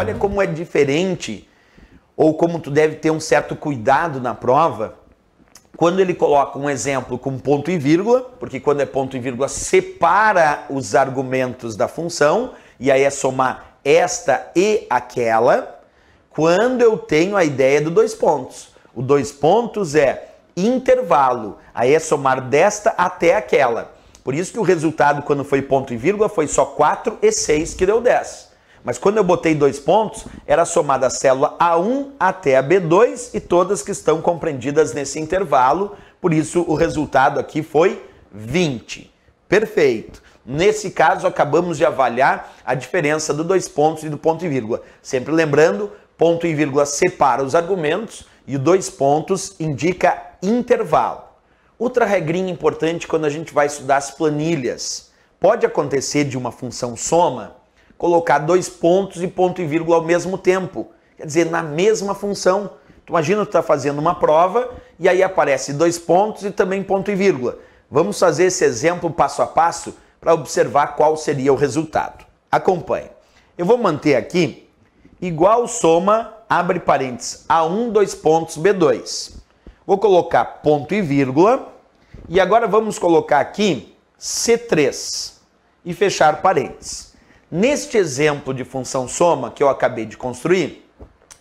Olha como é diferente, ou como tu deve ter um certo cuidado na prova, quando ele coloca um exemplo com ponto e vírgula, porque quando é ponto e vírgula separa os argumentos da função, e aí é somar esta e aquela, quando eu tenho a ideia do dois pontos. O dois pontos é intervalo, aí é somar desta até aquela. Por isso que o resultado, quando foi ponto e vírgula, foi só 4 e 6 que deu 10. Mas quando eu botei dois pontos, era somada a célula A1 até a B2 e todas que estão compreendidas nesse intervalo. Por isso, o resultado aqui foi 20. Perfeito. Nesse caso, acabamos de avaliar a diferença do dois pontos e do ponto e vírgula. Sempre lembrando, ponto e vírgula separa os argumentos e dois pontos indica intervalo. Outra regrinha importante quando a gente vai estudar as planilhas. Pode acontecer de uma função soma colocar dois pontos e ponto e vírgula ao mesmo tempo. Quer dizer, na mesma função. Tu imagina tu tá fazendo uma prova e aí aparece dois pontos e também ponto e vírgula. Vamos fazer esse exemplo passo a passo para observar qual seria o resultado. Acompanhe. Eu vou manter aqui igual soma, abre parênteses, A1, dois pontos, B2. Vou colocar ponto e vírgula. E agora vamos colocar aqui C3 e fechar parênteses. Neste exemplo de função soma que eu acabei de construir,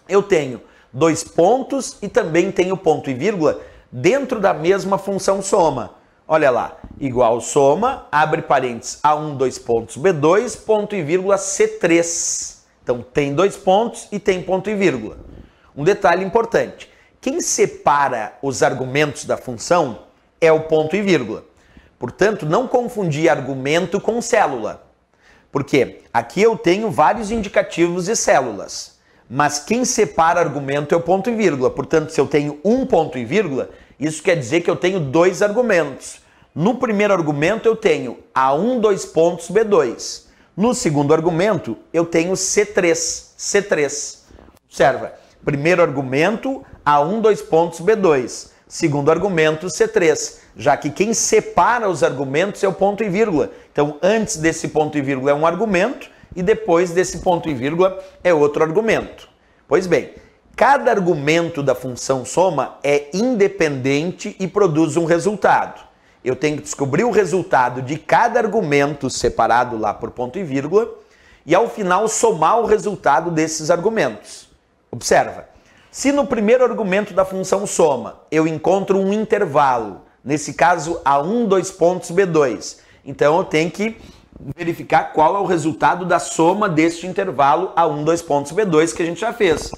eu tenho dois pontos e também tenho ponto e vírgula dentro da mesma função soma. Olha lá, igual soma, abre parênteses A1, dois pontos, B2, ponto e vírgula C3. Então tem dois pontos e tem ponto e vírgula. Um detalhe importante, quem separa os argumentos da função é o ponto e vírgula. Portanto, não confundir argumento com célula. Porque aqui eu tenho vários indicativos e células, mas quem separa argumento é o ponto e vírgula. Portanto, se eu tenho um ponto e vírgula, isso quer dizer que eu tenho dois argumentos. No primeiro argumento eu tenho A1, dois pontos, B2. No segundo argumento eu tenho C3, C3. Observa, primeiro argumento A1, dois pontos, B2. Segundo argumento, C3, já que quem separa os argumentos é o ponto e vírgula. Então, antes desse ponto e vírgula é um argumento e depois desse ponto e vírgula é outro argumento. Pois bem, cada argumento da função soma é independente e produz um resultado. Eu tenho que descobrir o resultado de cada argumento separado lá por ponto e vírgula e ao final somar o resultado desses argumentos. Observa, se no primeiro argumento da função soma eu encontro um intervalo, nesse caso A1, 2 pontos B2, então eu tenho que verificar qual é o resultado da soma deste intervalo A1, 2 pontos B2 que a gente já fez.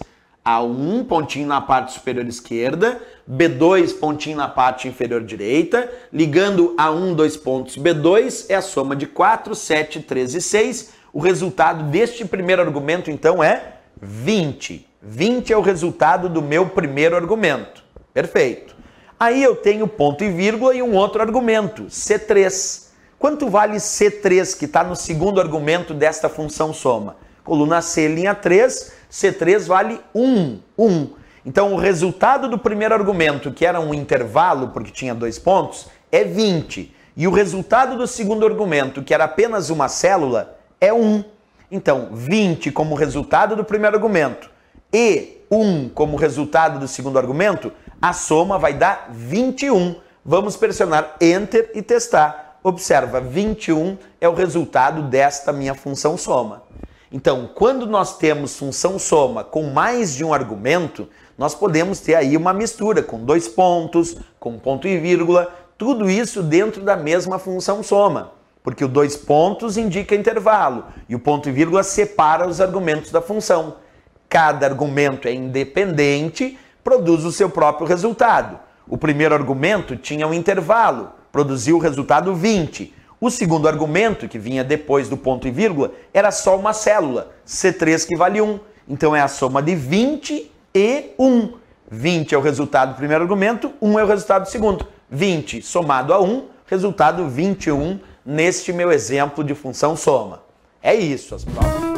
A1 pontinho na parte superior esquerda, B2 pontinho na parte inferior direita, ligando A1, dois pontos B2 é a soma de 4, 7, 13 e 6. O resultado deste primeiro argumento então é 20. 20 é o resultado do meu primeiro argumento. Perfeito. Aí eu tenho ponto e vírgula e um outro argumento, C3. Quanto vale C3, que está no segundo argumento desta função soma? Coluna C, linha 3, C3 vale 1, 1. Então, o resultado do primeiro argumento, que era um intervalo, porque tinha dois pontos, é 20. E o resultado do segundo argumento, que era apenas uma célula, é 1. Então, 20 como resultado do primeiro argumento, e 1 como resultado do segundo argumento, a soma vai dar 21. Vamos pressionar Enter e testar. Observa, 21 é o resultado desta minha função soma. Então, quando nós temos função soma com mais de um argumento, nós podemos ter aí uma mistura com dois pontos, com ponto e vírgula, tudo isso dentro da mesma função soma, porque o dois pontos indica intervalo e o ponto e vírgula separa os argumentos da função. Cada argumento é independente, produz o seu próprio resultado. O primeiro argumento tinha um intervalo, produziu o resultado 20. O segundo argumento, que vinha depois do ponto e vírgula, era só uma célula, C3 que vale 1. Então é a soma de 20 e 1. 20 é o resultado do primeiro argumento, 1 é o resultado do segundo. 20 somado a 1, resultado 21 neste meu exemplo de função soma. É isso as provas.